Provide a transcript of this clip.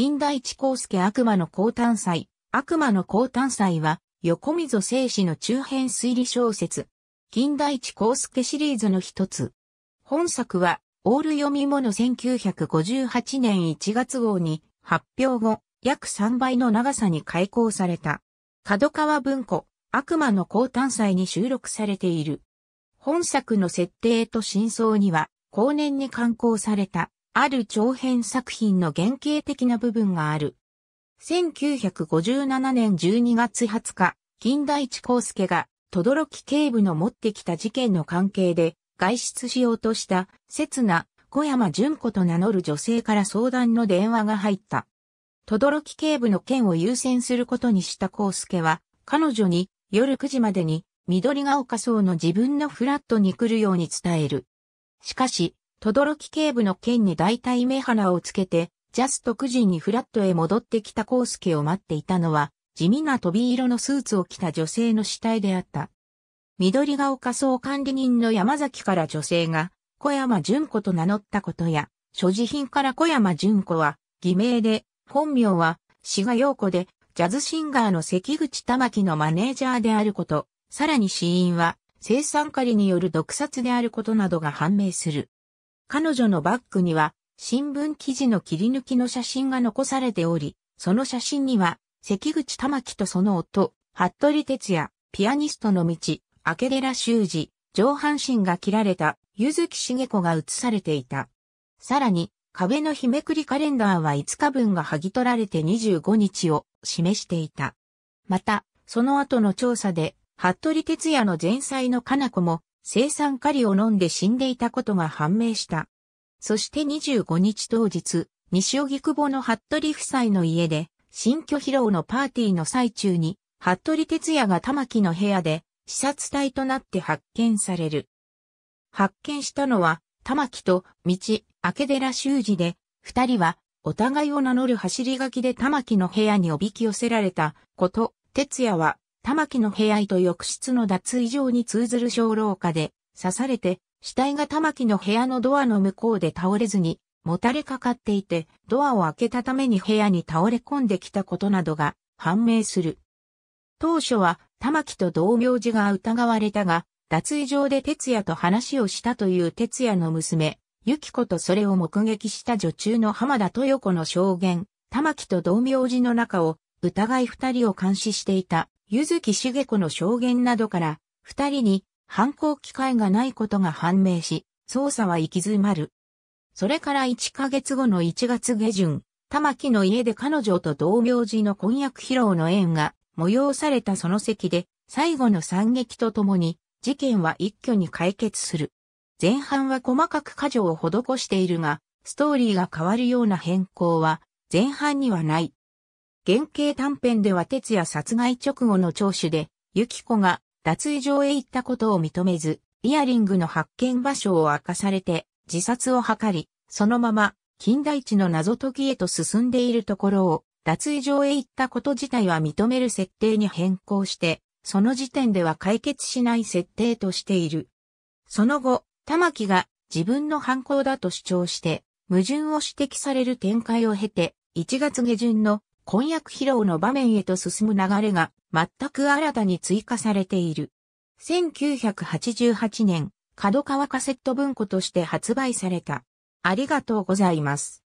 金田一光介悪魔の高誕祭。悪魔の高誕祭は、横溝正史の中編推理小説。金田一光介シリーズの一つ。本作は、オール読み物1958年1月号に発表後、約3倍の長さに開講された。角川文庫、悪魔の高誕祭に収録されている。本作の設定と真相には、後年に刊行されたある長編作品の原型的な部分がある。1957年12月20日、金田一康介が、轟警部の持ってきた事件の関係で、外出しようとした、刹那、小山純子と名乗る女性から相談の電話が入った。轟警部の件を優先することにした康介は、彼女に夜9時までに緑が丘荘の自分のフラットに来るように伝える。しかし、轟警部の件に大体目鼻をつけて、ジャスト9時にフラットへ戻ってきたコ介スケを待っていたのは、地味な飛び色のスーツを着た女性の死体であった。緑が丘総管理人の山崎から女性が、小山淳子と名乗ったことや、所持品から小山淳子は、偽名で、本名は、志賀陽子で、ジャズシンガーの関口玉木のマネージャーであること、さらに死因は、生産狩りによる毒殺であることなどが判明する。彼女のバッグには新聞記事の切り抜きの写真が残されており、その写真には関口玉木とその夫、服部哲也、ピアニストの道、明寺修二、上半身が切られた、ゆずきしげ子が写されていた。さらに、壁の日めくりカレンダーは5日分が剥ぎ取られて25日を示していた。また、その後の調査で、服部哲也の前妻のかな子も、生産カリを飲んで死んでいたことが判明した。そして25日当日、西荻窪の服部夫妻の家で、新居披露のパーティーの最中に、服部哲也が玉木の部屋で、視察隊となって発見される。発見したのは、玉木と道、明寺修司で、二人は、お互いを名乗る走り書きで玉木の部屋におびき寄せられたこと、哲也は玉木の部屋と浴室の脱衣場に通ずる小廊下で刺されて、死体が玉木の部屋のドアの向こうで倒れずに、もたれかかっていて、ドアを開けたために部屋に倒れ込んできたことなどが判明する。当初は玉木と同名字が疑われたが、脱衣場で哲也と話をしたという哲也の娘、ゆき子とそれを目撃した女中の浜田豊子の証言、玉木と同名字の中を、疑い二人を監視していたゆずきしげこの証言などから、二人に犯行機会がないことが判明し、捜査は行き詰まる。それから1ヶ月後の1月下旬、玉木の家で彼女と同名字の婚約披露の縁が催されたその席で、最後の惨劇とともに、事件は一挙に解決する。前半は細かく過剰を施しているが、ストーリーが変わるような変更は前半にはない。原型短編では哲也殺害直後の聴取で、ゆき子が脱衣場へ行ったことを認めず、イヤリングの発見場所を明かされて、自殺を図り、そのまま近代地の謎解きへと進んでいるところを、脱衣場へ行ったこと自体は認める設定に変更して、その時点では解決しない設定としている。その後、玉木が自分の犯行だと主張して、矛盾を指摘される展開を経て、1月下旬の婚約披露の場面へと進む流れが全く新たに追加されている。1988年、角川カセット文庫として発売された。ありがとうございます。